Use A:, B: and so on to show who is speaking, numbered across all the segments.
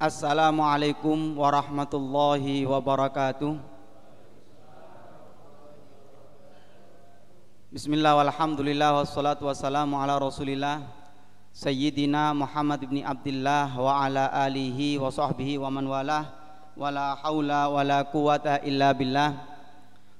A: Assalamualaikum warahmatullahi wabarakatuh Bismillah walhamdulillah wassalatu wassalamu ala rasulillah Sayyidina Muhammad ibn Abdullah wa ala alihi wa sahbihi wa man walah Wa la hawla wa la quwata illa billah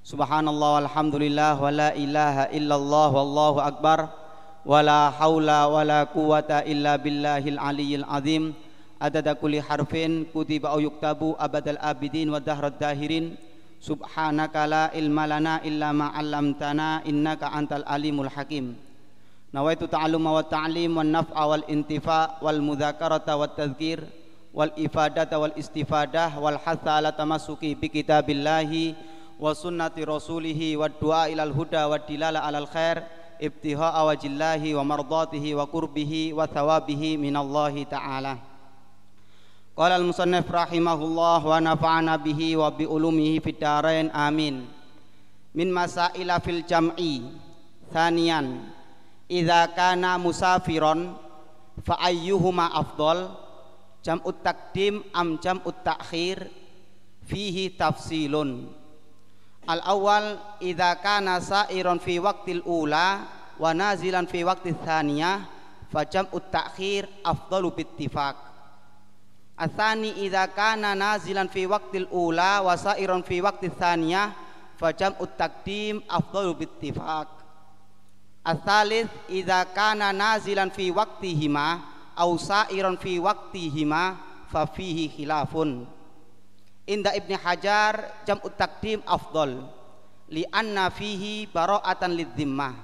A: Subhanallah walhamdulillah wa la ilaha illallah wallahu akbar Wa la hawla wa la quwata illa billahil aliyyil azim adada kulli harfin kutiba au yuktabu abadal abidin wa dahrad dahirin subhanaka la ilma lana illa ma 'allamtana innaka antal alimul hakim nawaitu ta'alluma wa ta'lim wan naf'a wal intifa wal mudzakarata wat tadhkir wal ifadata wal istifadah wal hatha ala tamassuki bi kitabillahi wa sunnati rasulihi wa du'a ilal huda wa dilala alal khair ibtiha'a wajillahi wa mardatihi wa qurbihi wa thawabihi minallahi ta'ala Qala al-musannif rahimahullah wa nafa'ana bihi wa bi ulumihi fid amin. Min masaila fil jam'i. thani'an. idza kana musafiron fa ayyuhuma afdal? Jam'ut takdim am jam'ut ta'khir? Fihi tafsilun. Al-awwal idza kana sa'iron fi waqtil ula wa nazilan fi waqtil thaniyah fa jam'ut ta'khir afdalu bittifaq. Athani idza kana nazilan fi waqtil ula wa sa'iran fi waqtil tsaniyah fa utakdim taqdim afdalu bittifaq. Atsalits idza kana nazilan fi waqtihima aw sa'iran fi waqtihima fa fihi khilafun. Inda Ibni Hajar jam taqdim afdal li anna fihi bara'atan lidzimmah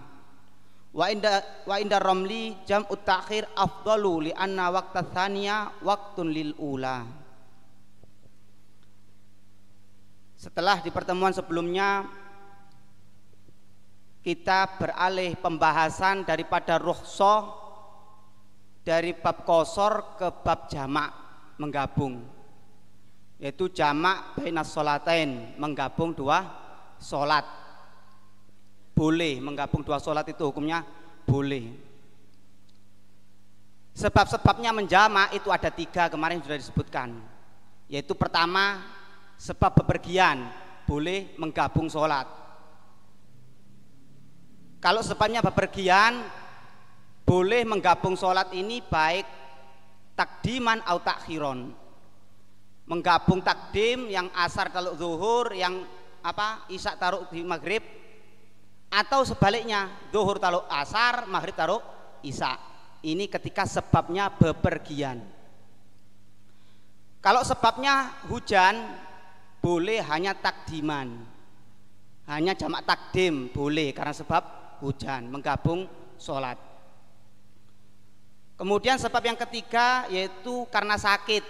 A: wa inda wa inda romli jam utakhir afdalu li anna waqta thaniya waqtun lil ula setelah di pertemuan sebelumnya kita beralih pembahasan daripada rukhsah dari bab kosor ke bab jamak menggabung yaitu jamak bainas solatain menggabung dua solat boleh menggabung dua sholat itu hukumnya boleh sebab-sebabnya menjama itu ada tiga kemarin sudah disebutkan yaitu pertama sebab bepergian boleh menggabung sholat kalau sebabnya bepergian boleh menggabung sholat ini baik takdiman atau takhiron menggabung takdim yang asar kalau zuhur yang apa isak taruh di maghrib atau sebaliknya duhur taruh asar maghrib taruh isa ini ketika sebabnya bepergian kalau sebabnya hujan boleh hanya takdiman hanya jamak takdim boleh karena sebab hujan menggabung sholat kemudian sebab yang ketiga yaitu karena sakit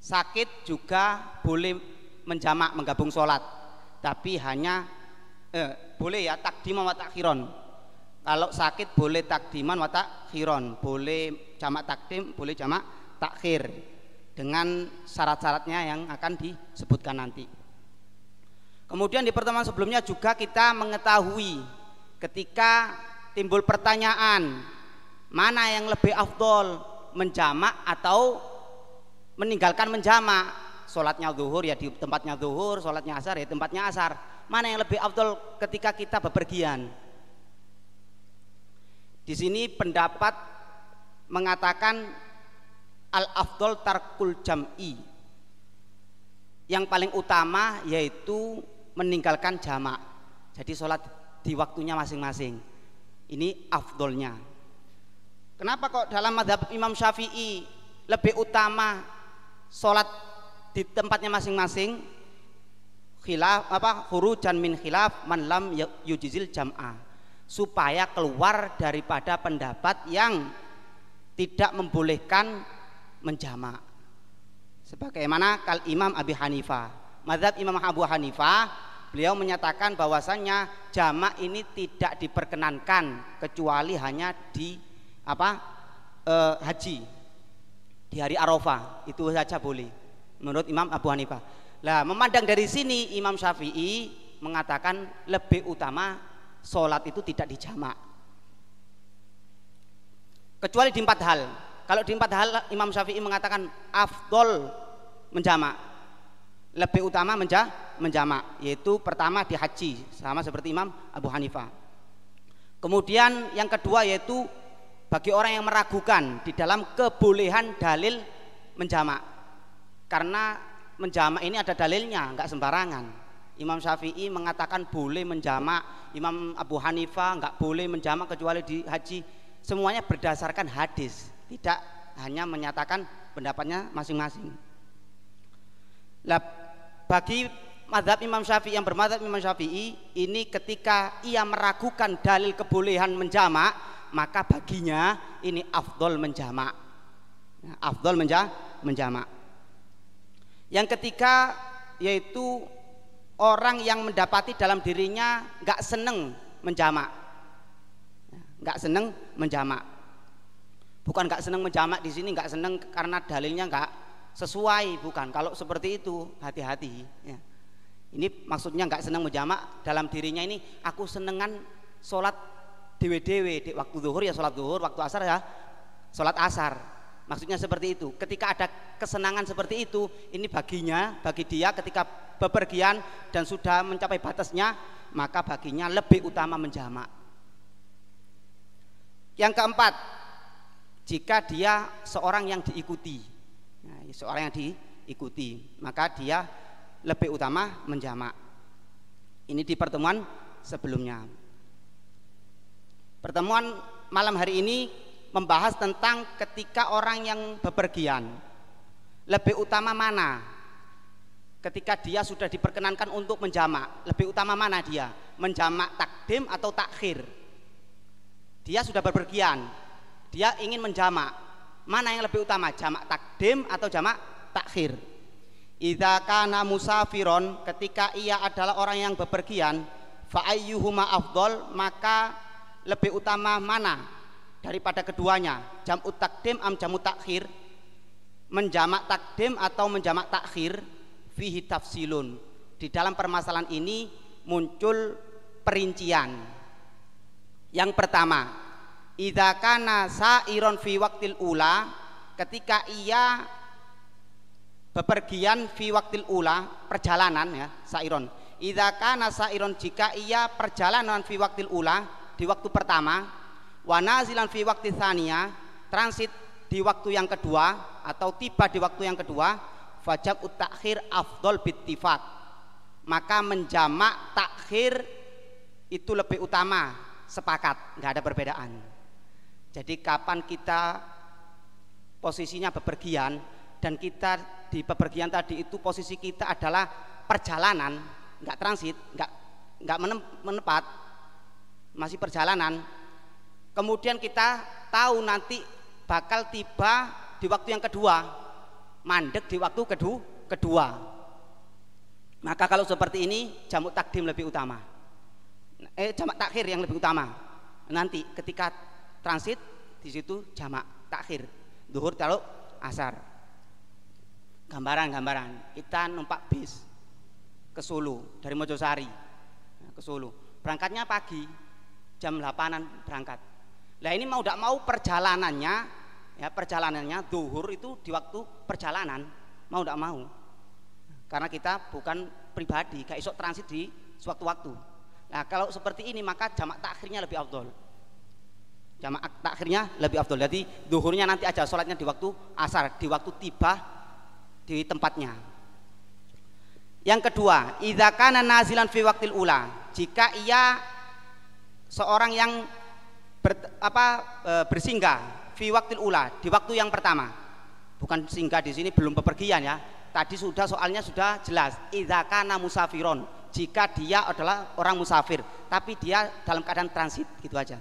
A: sakit juga boleh menjamak menggabung sholat tapi hanya eh, boleh ya takdiman wa takhiron kalau sakit boleh takdiman wa takhiron boleh jamak takdim boleh jamak takhir dengan syarat-syaratnya yang akan disebutkan nanti kemudian di pertemuan sebelumnya juga kita mengetahui ketika timbul pertanyaan mana yang lebih afdol menjamak atau meninggalkan menjamak sholatnya zuhur ya di tempatnya zuhur, sholatnya asar ya tempatnya asar. Mana yang lebih afdol ketika kita bepergian? Di sini pendapat mengatakan al afdol tarkul jam'i. Yang paling utama yaitu meninggalkan jamak. Jadi sholat di waktunya masing-masing. Ini afdolnya. Kenapa kok dalam madhab Imam Syafi'i lebih utama sholat di tempatnya masing-masing khilaf apa hurujan min khilaf man lam ya, yujizil jam'ah supaya keluar daripada pendapat yang tidak membolehkan menjamak sebagaimana kal Imam Abi Hanifah madhab Imam Abu Hanifah beliau menyatakan bahwasannya jamak ini tidak diperkenankan kecuali hanya di apa e, haji di hari Arafah itu saja boleh menurut Imam Abu Hanifah. Lah, memandang dari sini Imam Syafi'i mengatakan lebih utama sholat itu tidak dijamak. Kecuali di empat hal. Kalau di empat hal Imam Syafi'i mengatakan afdol menjamak. Lebih utama menja, menjamak, yaitu pertama di haji, sama seperti Imam Abu Hanifah. Kemudian yang kedua yaitu bagi orang yang meragukan di dalam kebolehan dalil menjamak karena menjamak ini ada dalilnya, nggak sembarangan. Imam Syafi'i mengatakan boleh menjamak, Imam Abu Hanifah nggak boleh menjamak kecuali di haji. Semuanya berdasarkan hadis, tidak hanya menyatakan pendapatnya masing-masing. Lah, bagi madhab Imam Syafi'i yang bermadhab Imam Syafi'i ini ketika ia meragukan dalil kebolehan menjamak, maka baginya ini afdol menjamak. Afdol menja menjamak. Yang ketiga yaitu orang yang mendapati dalam dirinya nggak seneng menjamak, nggak seneng menjamak. Bukan nggak seneng menjamak di sini nggak seneng karena dalilnya nggak sesuai, bukan. Kalau seperti itu hati-hati. Ya. Ini maksudnya nggak seneng menjamak dalam dirinya ini aku senengan sholat dewe-dewe di waktu zuhur ya sholat zuhur, waktu asar ya sholat asar Maksudnya seperti itu. Ketika ada kesenangan seperti itu, ini baginya, bagi dia ketika bepergian dan sudah mencapai batasnya, maka baginya lebih utama menjamak. Yang keempat, jika dia seorang yang diikuti, nah, seorang yang diikuti, maka dia lebih utama menjamak. Ini di pertemuan sebelumnya. Pertemuan malam hari ini membahas tentang ketika orang yang bepergian lebih utama mana ketika dia sudah diperkenankan untuk menjamak lebih utama mana dia menjamak takdim atau takhir dia sudah bepergian dia ingin menjamak mana yang lebih utama jamak takdim atau jamak takhir idza kana musafiron ketika ia adalah orang yang bepergian fa ayyuhuma afdol maka lebih utama mana daripada keduanya jam takdim am jamu takhir menjamak takdim atau menjamak takhir fihi tafsilun di dalam permasalahan ini muncul perincian yang pertama idakana kana sa'iron fi waktil ula ketika ia bepergian fi waktil ula perjalanan ya sa'iron Idakana kana sa'iron jika ia perjalanan fi waktil ula di waktu pertama Wanazilan fi waktu tsaniyah transit di waktu yang kedua atau tiba di waktu yang kedua fajak utakhir afdol bittifak maka menjamak takhir itu lebih utama sepakat nggak ada perbedaan jadi kapan kita posisinya bepergian dan kita di bepergian tadi itu posisi kita adalah perjalanan nggak transit nggak nggak menempat masih perjalanan Kemudian kita tahu nanti bakal tiba di waktu yang kedua, mandek di waktu kedua kedua. Maka kalau seperti ini jamu takdim lebih utama. Eh jamak takhir yang lebih utama. Nanti ketika transit di situ jamak takhir, duhur kalau asar. Gambaran-gambaran, kita numpak bis ke Solo dari Mojosari ke Solo. Berangkatnya pagi, jam 8-an berangkat Nah ini mau tidak mau perjalanannya, ya perjalanannya duhur itu di waktu perjalanan, mau tidak mau. Karena kita bukan pribadi, kayak esok transit di suatu waktu Nah kalau seperti ini maka jamak takhirnya lebih afdol. Jamak takhirnya lebih afdol. Jadi duhurnya nanti aja sholatnya di waktu asar, di waktu tiba di tempatnya. Yang kedua, idakanan nazilan fi waktil ula. Jika ia seorang yang ber, apa e, bersinggah fi waktil ula di waktu yang pertama. Bukan singgah di sini belum bepergian ya. Tadi sudah soalnya sudah jelas. Idzakana musafiron. Jika dia adalah orang musafir, tapi dia dalam keadaan transit gitu aja.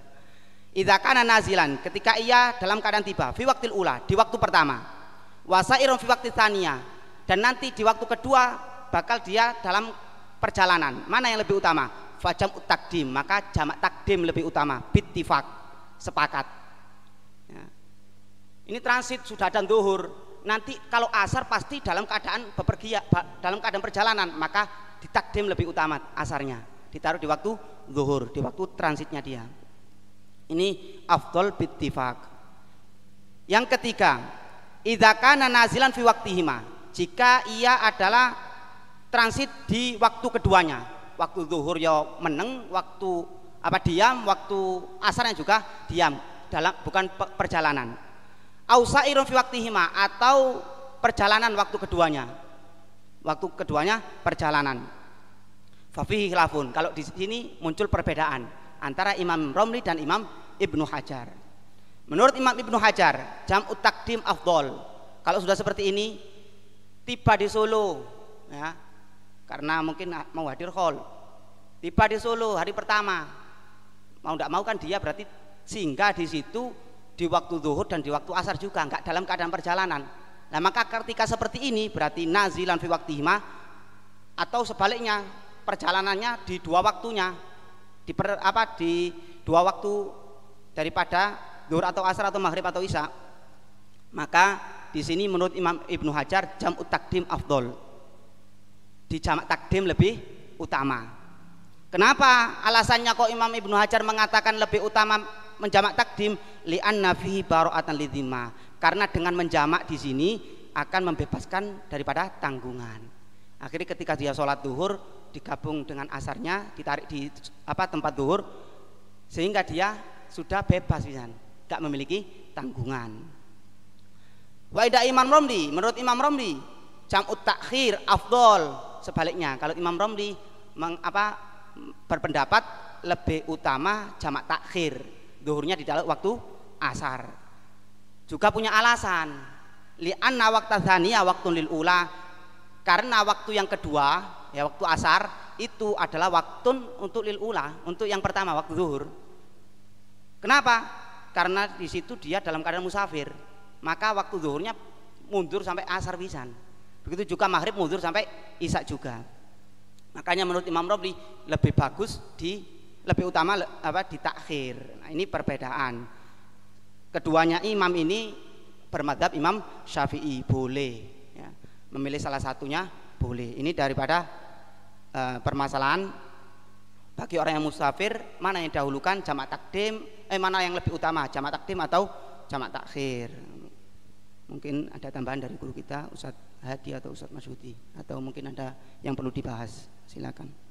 A: Idzakana nazilan ketika ia dalam keadaan tiba fi waktil ula di waktu pertama. wasairon fi waktil tania dan nanti di waktu kedua bakal dia dalam perjalanan. Mana yang lebih utama? Fajam takdim, maka jamak takdim lebih utama, bittifak sepakat. Ya. Ini transit sudah dan duhur. Nanti kalau asar pasti dalam keadaan bepergian, ya, dalam keadaan perjalanan, maka ditakdim lebih utama asarnya. Ditaruh di waktu duhur, di waktu transitnya dia. Ini afdol bittifak. Yang ketiga, idakana nazilan fi hima. Jika ia adalah transit di waktu keduanya, waktu zuhur ya meneng, waktu apa diam waktu asar yang juga diam dalam bukan pe perjalanan ausairun fi waktihima atau perjalanan waktu keduanya waktu keduanya perjalanan fafihi khilafun kalau di sini muncul perbedaan antara Imam Romli dan Imam Ibnu Hajar menurut Imam Ibnu Hajar jam utakdim afdol kalau sudah seperti ini tiba di Solo ya karena mungkin mau hadir hall tiba di Solo hari pertama mau tidak mau kan dia berarti singgah di situ di waktu zuhur dan di waktu asar juga nggak dalam keadaan perjalanan nah maka ketika seperti ini berarti nazilan fi hima atau sebaliknya perjalanannya di dua waktunya di per, apa di dua waktu daripada zuhur atau asar atau maghrib atau isya maka di sini menurut Imam Ibnu Hajar jam takdim afdol di jamak takdim lebih utama Kenapa alasannya kok Imam Ibnu Hajar mengatakan lebih utama menjamak takdim lian nafi bara'atan lidima Karena dengan menjamak di sini akan membebaskan daripada tanggungan. Akhirnya ketika dia sholat duhur digabung dengan asarnya ditarik di apa tempat duhur sehingga dia sudah bebas pisan, tidak memiliki tanggungan. Waida Imam Romli, menurut Imam Romli, jamut takhir afdol. Sebaliknya, kalau Imam Romli meng, apa, berpendapat lebih utama jamak takhir duhurnya di dalam waktu asar juga punya alasan li'anna waktu dzaniya waktu lil ula karena waktu yang kedua ya waktu asar itu adalah waktu untuk lil ula untuk yang pertama waktu zuhur kenapa karena di situ dia dalam keadaan musafir maka waktu zuhurnya mundur sampai asar pisan begitu juga maghrib mundur sampai isak juga Makanya menurut Imam Robli lebih bagus di lebih utama apa takhir. Nah, ini perbedaan. Keduanya imam ini bermadhab Imam Syafi'i boleh ya. memilih salah satunya boleh. Ini daripada uh, permasalahan bagi orang yang musafir mana yang dahulukan jamak takdim eh mana yang lebih utama jamak takdim atau jamak takhir Mungkin ada tambahan dari guru kita, Ustadz Hadi atau Ustadz Masyuti, atau mungkin ada yang perlu dibahas. Silakan.